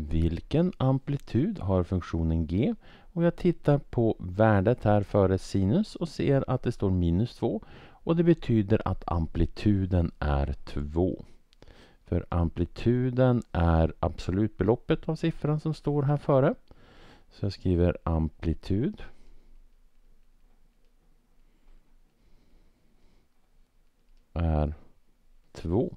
Vilken amplitud har funktionen g? Och jag tittar på värdet här före sinus och ser att det står minus 2 och det betyder att amplituden är 2. För amplituden är absolutbeloppet av siffran som står här före. Så jag skriver amplitud. Är 2.